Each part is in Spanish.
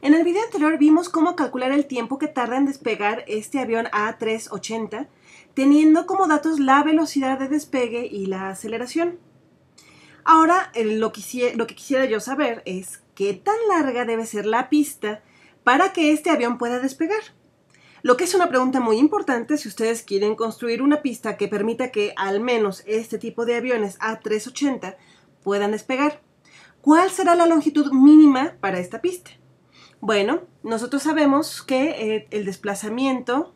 En el video anterior vimos cómo calcular el tiempo que tarda en despegar este avión A380, teniendo como datos la velocidad de despegue y la aceleración. Ahora, lo, que, quisiera yo saber es qué tan larga debe ser la pista para que este avión pueda despegar. Lo que es una pregunta muy importante si ustedes quieren construir una pista que permita que al menos este tipo de aviones A380 puedan despegar. ¿Cuál será la longitud mínima para esta pista? Bueno, nosotros sabemos que eh, el desplazamiento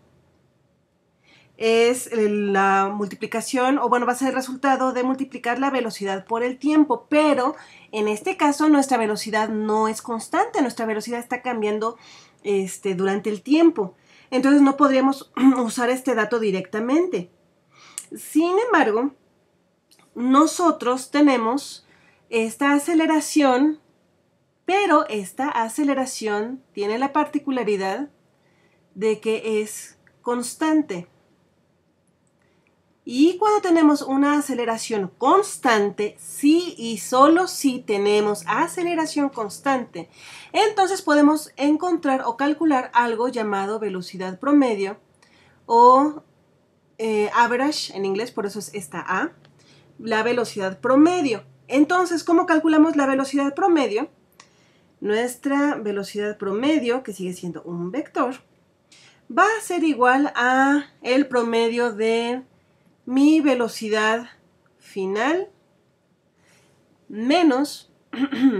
es eh, la multiplicación, o bueno, va a ser el resultado de multiplicar la velocidad por el tiempo, pero en este caso nuestra velocidad no es constante, nuestra velocidad está cambiando este, durante el tiempo. Entonces no podríamos usar este dato directamente. Sin embargo, nosotros tenemos esta aceleración pero esta aceleración tiene la particularidad de que es constante. Y cuando tenemos una aceleración constante, sí y solo si tenemos aceleración constante, entonces podemos encontrar o calcular algo llamado velocidad promedio o eh, average en inglés, por eso es esta A, la velocidad promedio. Entonces, ¿cómo calculamos la velocidad promedio? nuestra velocidad promedio, que sigue siendo un vector, va a ser igual a el promedio de mi velocidad final menos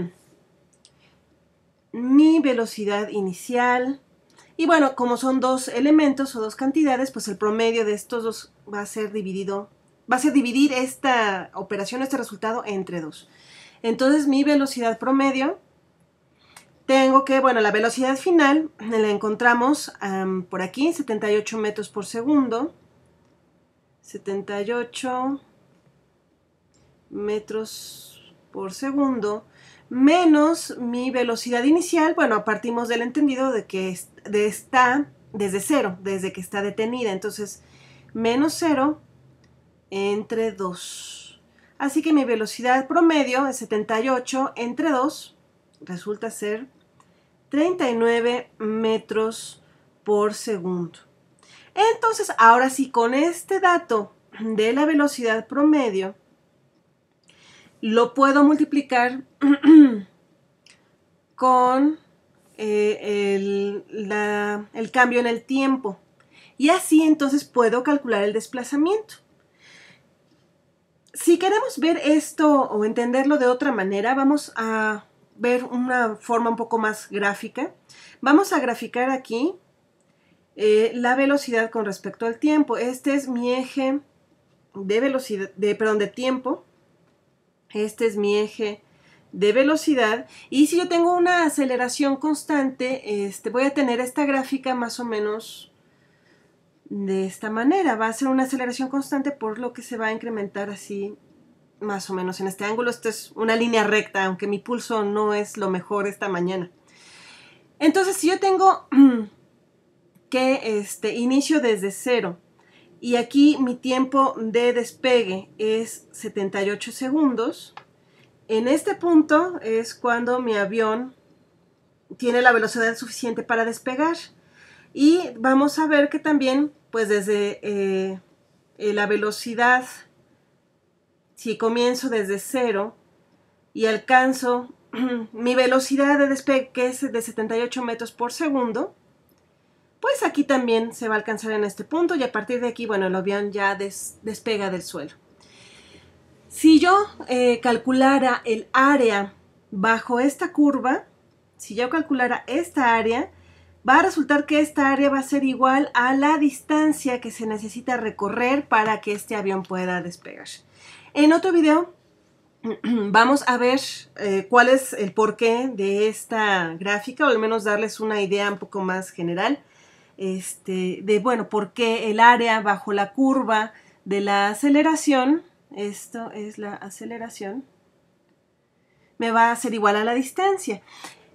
mi velocidad inicial. Y bueno, como son dos elementos o dos cantidades, pues el promedio de estos dos va a ser dividido, va a ser dividir esta operación, este resultado entre dos. Entonces mi velocidad promedio tengo que, bueno, la velocidad final la encontramos por aquí, 78 metros por segundo. 78 metros por segundo menos mi velocidad inicial. Bueno, partimos del entendido de que está desde cero, desde que está detenida. Entonces, menos cero entre 2. Así que mi velocidad promedio es 78 entre 2. Resulta ser 39 metros por segundo. Entonces, ahora sí, con este dato de la velocidad promedio, lo puedo multiplicar con eh, el cambio en el tiempo. Y así entonces puedo calcular el desplazamiento. Si queremos ver esto o entenderlo de otra manera, vamos a ver una forma un poco más gráfica, vamos a graficar aquí eh, la velocidad con respecto al tiempo. Este es mi eje de velocidad, de, perdón, de tiempo. Este es mi eje de velocidad. Y si yo tengo una aceleración constante, este, voy a tener esta gráfica más o menos de esta manera. Va a ser una aceleración constante por lo que se va a incrementar así más o menos en este ángulo. Esto es una línea recta, aunque mi pulso no es lo mejor esta mañana. Entonces, si yo tengo que este, inicio desde cero y aquí mi tiempo de despegue es 78 segundos, en este punto es cuando mi avión tiene la velocidad suficiente para despegar. Y vamos a ver que también, pues desde eh, eh, la velocidad si comienzo desde cero y alcanzo mi velocidad de despegue, que es de 78 metros por segundo, pues aquí también se va a alcanzar en este punto y a partir de aquí, bueno, el avión ya despega del suelo. Si yo eh, calculara el área bajo esta curva, si yo calculara esta área, va a resultar que esta área va a ser igual a la distancia que se necesita recorrer para que este avión pueda despegar. En otro video vamos a ver eh, cuál es el porqué de esta gráfica, o al menos darles una idea un poco más general, este, de, bueno, por qué el área bajo la curva de la aceleración, esto es la aceleración, me va a ser igual a la distancia.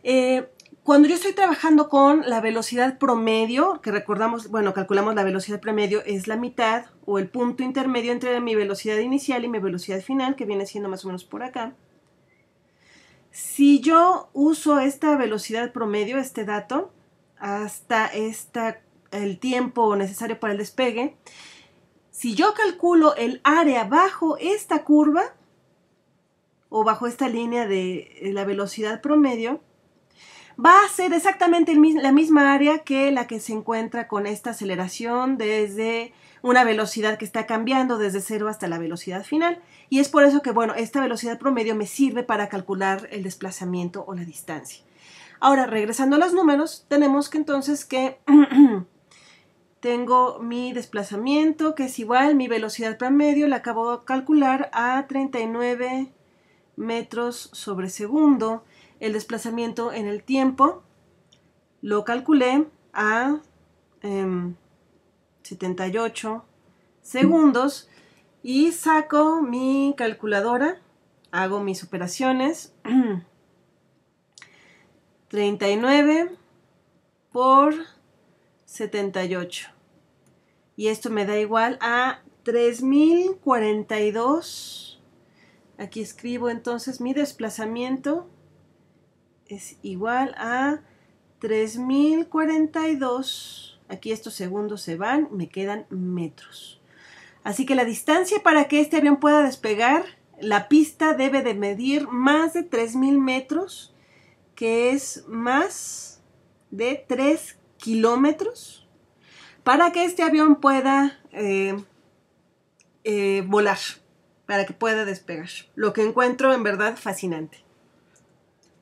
Eh, cuando yo estoy trabajando con la velocidad promedio, que recordamos, bueno, calculamos la velocidad promedio es la mitad o el punto intermedio entre mi velocidad inicial y mi velocidad final, que viene siendo más o menos por acá. Si yo uso esta velocidad promedio, este dato, hasta el tiempo necesario para el despegue, si yo calculo el área bajo esta curva o bajo esta línea de la velocidad promedio, va a ser exactamente la misma área que la que se encuentra con esta aceleración desde una velocidad que está cambiando desde cero hasta la velocidad final. Y es por eso que, bueno, esta velocidad promedio me sirve para calcular el desplazamiento o la distancia. Ahora, regresando a los números, tenemos que entonces que tengo mi desplazamiento, que es igual, mi velocidad promedio la acabo de calcular a 39 metros sobre segundo el desplazamiento en el tiempo lo calculé a 78 em, segundos y saco mi calculadora, hago mis operaciones. 39 por 78. Y esto me da igual a 3042. Aquí escribo entonces mi desplazamiento es igual a 3042. Aquí estos segundos se van, me quedan metros. Así que la distancia para que este avión pueda despegar, la pista debe de medir más de 3000 metros, que es más de 3 kilómetros, para que este avión pueda eh, eh, volar, para que pueda despegar. Lo que encuentro en verdad fascinante.